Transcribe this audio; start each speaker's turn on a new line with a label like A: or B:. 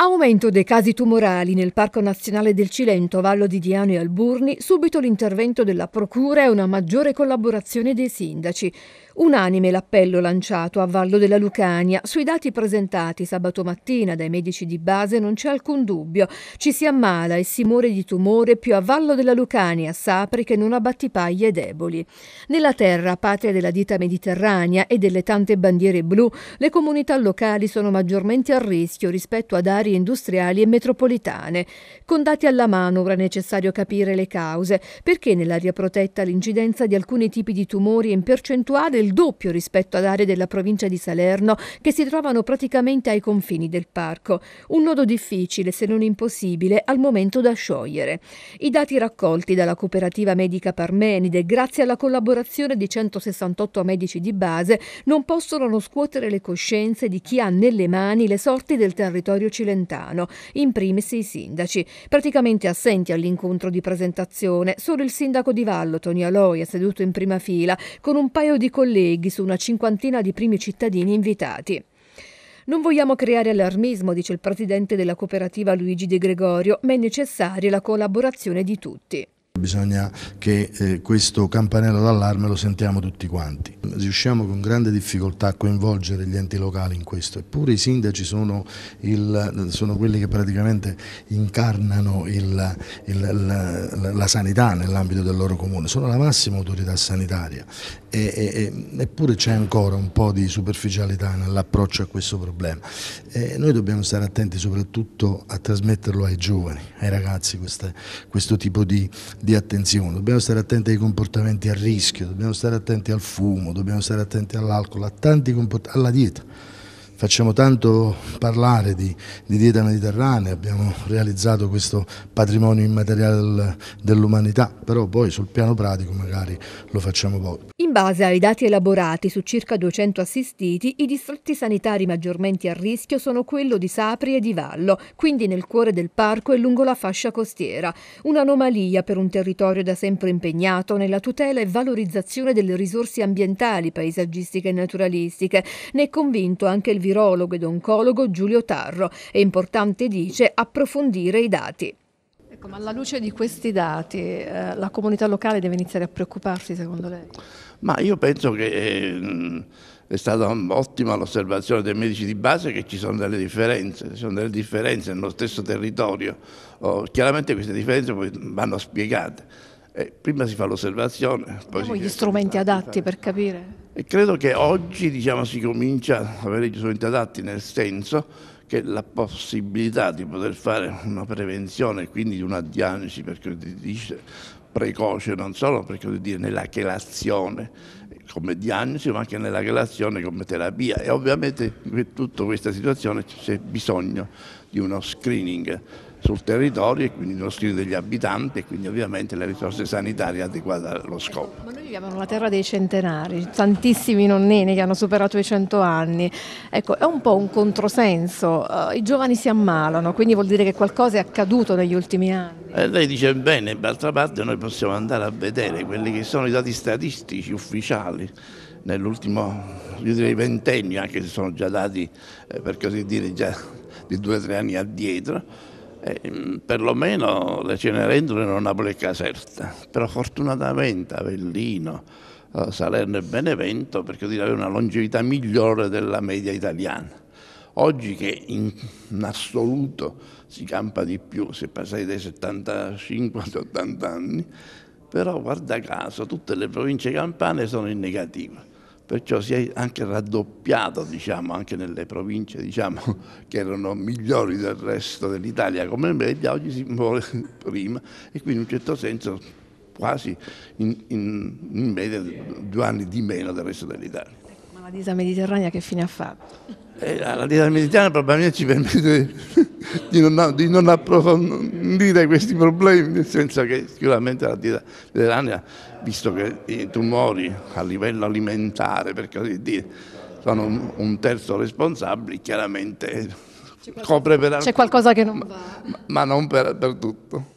A: Aumento dei casi tumorali nel Parco Nazionale del Cilento, Vallo di Diano e Alburni, subito l'intervento della Procura e una maggiore collaborazione dei sindaci. Unanime l'appello lanciato a Vallo della Lucania. Sui dati presentati sabato mattina dai medici di base non c'è alcun dubbio. Ci si ammala e si muore di tumore più a Vallo della Lucania, Sapri, che non a Battipaglie Deboli. Nella terra, patria della dieta mediterranea e delle tante bandiere blu, le comunità locali sono maggiormente a rischio rispetto ad aree aree industriali e metropolitane. Con dati alla mano ora è necessario capire le cause, perché nell'area protetta l'incidenza di alcuni tipi di tumori è in percentuale il doppio rispetto ad aree della provincia di Salerno che si trovano praticamente ai confini del parco. Un nodo difficile, se non impossibile, al momento da sciogliere. I dati raccolti dalla cooperativa medica Parmenide, grazie alla collaborazione di 168 medici di base, non possono non scuotere le coscienze di chi ha nelle mani le sorti del territorio cileno Brentano, in primis i sindaci, praticamente assenti all'incontro di presentazione, solo il sindaco di Vallo, Toni Aloia, seduto in prima fila, con un paio di colleghi su una cinquantina di primi cittadini invitati. Non vogliamo creare allarmismo, dice il presidente della cooperativa Luigi De Gregorio, ma è necessaria la collaborazione di tutti.
B: Bisogna che eh, questo campanello d'allarme lo sentiamo tutti quanti. Riusciamo con grande difficoltà a coinvolgere gli enti locali in questo, eppure i sindaci sono, il, sono quelli che praticamente incarnano il, il, la, la, la, sanità nell'ambito del loro comune, sono la massima autorità sanitaria, e, e, eppure c'è ancora un po' di superficialità nell'approccio a questo problema. E noi dobbiamo stare attenti soprattutto a trasmetterlo ai giovani, ai ragazzi, queste, questo tipo di di attenzione, dobbiamo stare attenti ai comportamenti a rischio, dobbiamo stare attenti al fumo, dobbiamo stare attenti all'alcol, a tanti comportamenti, alla dieta. Facciamo tanto parlare di, di, dieta mediterranea, abbiamo realizzato questo patrimonio immateriale dell'umanità, però poi sul piano pratico magari lo facciamo poco.
A: In base ai dati elaborati su circa 200 assistiti, i distretti sanitari maggiormente a rischio sono quello di Sapri e di Vallo, quindi nel cuore del parco e lungo la fascia costiera. Un'anomalia per un territorio da sempre impegnato nella tutela e valorizzazione delle risorse ambientali, paesaggistiche e naturalistiche. Ne è convinto anche il virologo ed oncologo Giulio Tarro. È importante, dice, approfondire i dati. Ecco, ma alla luce di questi dati, eh, la comunità locale deve iniziare a preoccuparsi, secondo lei?
C: Ma io penso che eh, è stata ottima l'osservazione dei medici di base che ci sono delle differenze, ci sono delle differenze nello stesso territorio. Oh, chiaramente queste differenze poi vanno spiegate. Eh, prima si fa l'osservazione, poi Abbiamo gli
A: strumenti adatti per capire.
C: E credo che oggi diciamo, si comincia ad avere gli strumenti adatti nel senso che la possibilità di poter fare una prevenzione quindi una diagnosi precoce non solo perché dire, nella chelazione come diagnosi ma anche nella chelazione come terapia e ovviamente in tutta questa situazione c'è bisogno di uno screening sul territorio e quindi nello studio degli abitanti e quindi ovviamente le risorse sanitarie adeguate allo scopo. Ma
A: noi viviamo la terra dei centenari, tantissimi nonnini che hanno superato i 100 anni, ecco è un po' un controsenso, eh, i giovani si ammalano, quindi vuol dire che qualcosa è accaduto negli ultimi anni.
C: Eh, lei dice bene, d'altra parte noi possiamo andare a vedere quelli che sono i dati statistici ufficiali nell'ultimo io direi ventennio, anche se sono già dati eh, per così dire già di due o tre anni addietro, e, eh, perlomeno le Cenerendole erano una Caserta, però fortunatamente Avellino, Salerno e Benevento, perché dire, una longevità migliore della media italiana. Oggi che in, assoluto si campa di più, se passai dai 75 agli 80 anni, però guarda caso tutte le province campane sono in negativo perciò si è anche raddoppiato diciamo, anche nelle province diciamo, che erano migliori del resto dell'Italia come media, oggi si muore prima e quindi in un certo senso quasi in, in, in media due anni di meno del resto dell'Italia
A: la dieta mediterranea che fine ha fatto?
C: Eh, la dieta mediterranea probabilmente ci permette di non, di non, approfondire questi problemi, nel senso che sicuramente la dieta mediterranea, visto che i tumori a livello alimentare, per così dire, sono un terzo responsabile, chiaramente c'è qualcosa, copre per... C'è
A: qualcosa che non va.
C: Ma, ma non per, per tutto.